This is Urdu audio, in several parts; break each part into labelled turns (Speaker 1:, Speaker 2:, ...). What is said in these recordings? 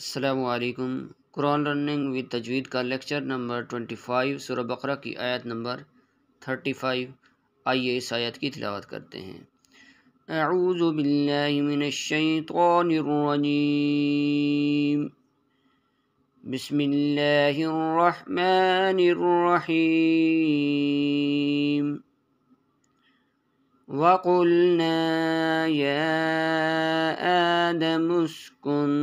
Speaker 1: السلام علیکم قرآن رننگ وی تجوید کا لیکچر نمبر ٹوئنٹی فائیو سورہ بقرہ کی آیت نمبر تھرٹی فائیو آئیے اس آیت کی تلاوت کرتے ہیں اعوذ باللہ من الشیطان الرجیم بسم اللہ الرحمن الرحیم وَقُلْنَا يَا آدَمُ اسْكُنْ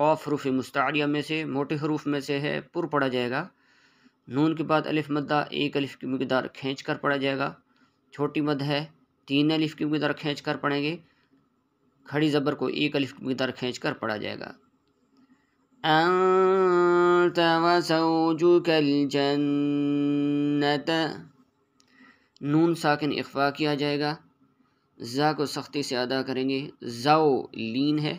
Speaker 1: قوف حروف مستعریہ میں سے موٹے حروف میں سے ہے پر پڑا جائے گا نون کے بعد الف مدہ ایک الف کی مقدار کھینچ کر پڑا جائے گا چھوٹی ہے تین الف کی مقدار کھینچ کر پڑیں گے کھڑی زبر کو ایک الف کی مقدار کھینچ کر پڑھا جائے گا انت نون ساکن اخفا کیا جائے گا زا کو سختی سے ادا کریں گے زاو لین ہے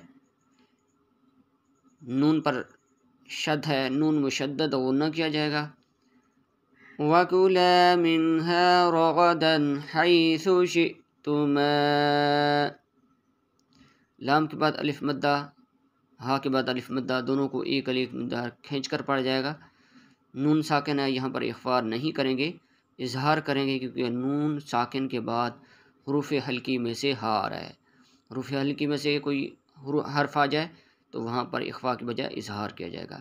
Speaker 1: نون پر شد ہے نون مشدد وہ نہ کیا جائے گا وَكُلَا مِنْهَا رَغَدًا حَيْثُ شِئْتُمَا لام کے بعد الف مدہ ہا کے بعد الف مدہ دونوں کو ایک مدہ کھینچ کر پڑ جائے گا نون ساکن ہے یہاں پر اخفار نہیں کریں گے اظہار کریں گے کیونکہ نون ساکن کے بعد حروف حلقی میں سے ہا آ رہا ہے حروف حلقی میں سے کوئی حرف آ جائے تو وہاں پر اخفا کی وجہ اظہار کیا جائے گا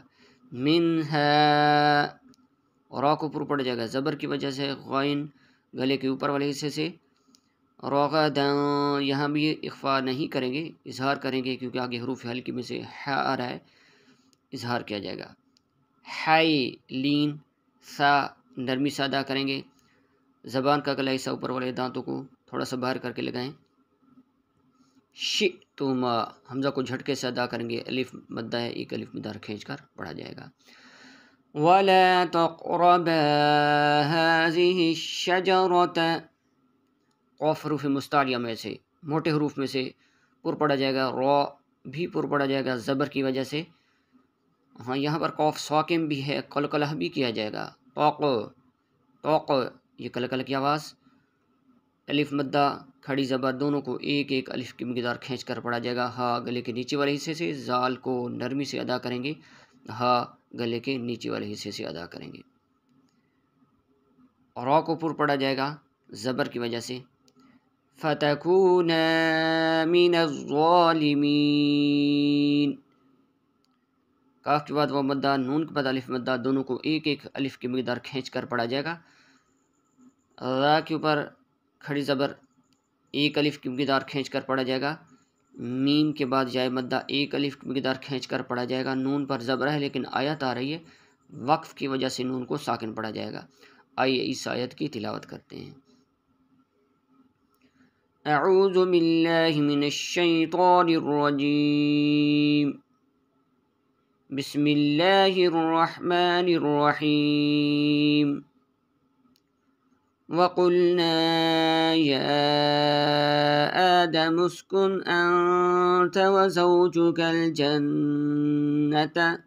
Speaker 1: من ہے را کو اوپر پڑ جائے گا زبر کی وجہ سے غائن گلے کے اوپر والے حصے سے روغ داں یہاں بھی اخفا نہیں کریں گے اظہار کریں گے کیونکہ آگے حروف ہلکی میں سے ہے آ رہا ہے اظہار کیا جائے گا ہائی لین سا نرمی سادہ ادا کریں گے زبان کا گلا حصہ اوپر والے دانتوں کو تھوڑا سا باہر کر کے لگائیں شی توما حمزہ کو جھٹکے سے ادا کریں گے الف مدہ ہے ایک الف مدار کھینچ کر پڑھا جائے گا تَقْرَبَا هَذِهِ الشَّجَرَتَ قوف حروف مستعلیہ میں سے موٹے حروف میں سے پر پڑھا جائے گا رو بھی پر پڑھا جائے گا زبر کی وجہ سے ہاں یہاں پر قوف سواکم بھی ہے کلکلہ بھی کیا جائے گا توق توق یہ کل کی آواز الف مدہ کھڑی زبر دونوں کو ایک ایک الف کی مقدار کھینچ کر پڑھا جائے گا ہا گلے کے نیچے والے حصے سے زال کو نرمی سے ادا کریں گے ہا گلے کے نیچے والے حصے سے ادا کریں گے را کو پر پڑا جائے گا زبر کی وجہ سے مِنَ الظَّالِمِينَ کاف کے بعد وہ مدہ نون کے بعد الف مدہ دونوں کو ایک ایک الف کی مقدار کھینچ کر پڑھا جائے گا را کے اوپر کھڑی زبر ایک الف کی مقدار کھینچ کر پڑا جائے گا میم کے بعد جائے مدہ ایک کی مقدار کھینچ کر پڑا جائے گا نون پر زبر ہے لیکن آیت آ رہی ہے وقف کی وجہ سے نون کو ساکن پڑا جائے گا آئیے اس آیت کی تلاوت کرتے ہیں اعوذ باللہ من الشیطان الرجیم بسم اللہ الرحمن الرحیم وقلنا يا آدم اسكن أنت وزوجك الجنة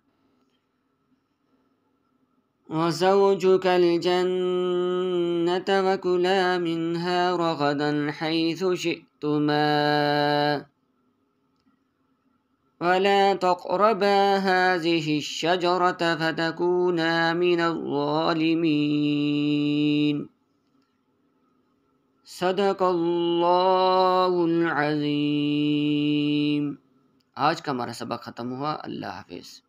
Speaker 1: وزوجك الجنة وكلا منها رغدا حيث شئتما ولا تقربا هذه الشجرة فتكونا من الظالمين صدق اللہ العظیم آج کا ہمارا سبق ختم ہوا اللہ حافظ